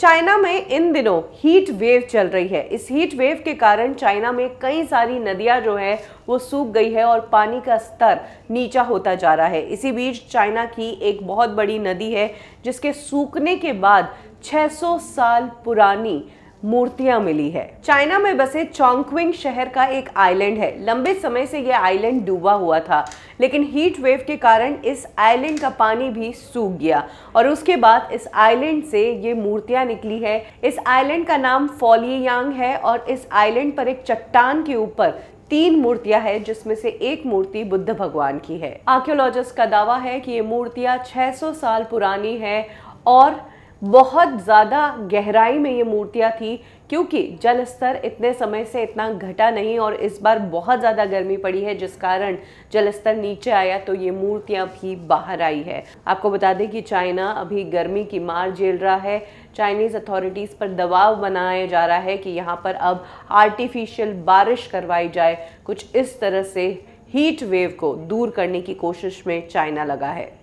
China में इन दिनों heat wave चल रही है इस हीट वेव के कारण चाइना में कई सारी नदियां जो है वो सूख गई है और पानी का स्तर नीचा होता जा रहा है इसी बीच चाइना की एक बहुत बड़ी नदी है जिसके सूखने के बाद 600 साल पुरानी मूर्तियां मिली है चाइना में बसे चोंगक्विंग शहर का एक आइलैंड है लंबे समय से यह आइलैंड डूबा हुआ था लेकिन हीट वेव के कारण इस आइलैंड का पानी भी सूख गया और उसके बाद इस आइलैंड से ये मूर्तियां निकली है इस आइलैंड का नाम फॉलियांग है और इस आइलैंड पर एक चट्टान के ऊपर तीन मूर्तियां हैं जिसमें से एक मूर्ति बुद्ध भगवान की है आर्क्योलॉजिस्ट का दावा है कि ये मूर्तियां 600 साल पुरानी है और बहुत ज़्यादा गहराई में ये मूर्तियाँ थी क्योंकि जल स्तर इतने समय से इतना घटा नहीं और इस बार बहुत ज़्यादा गर्मी पड़ी है जिस कारण जल स्तर नीचे आया तो ये मूर्तियाँ भी बाहर आई है आपको बता दें कि चाइना अभी गर्मी की मार झेल रहा है चाइनीज़ अथॉरिटीज़ पर दबाव बनाया जा रहा है कि यहाँ पर अब आर्टिफिशियल बारिश करवाई जाए कुछ इस तरह से हीट वेव को दूर करने की कोशिश में चाइना लगा है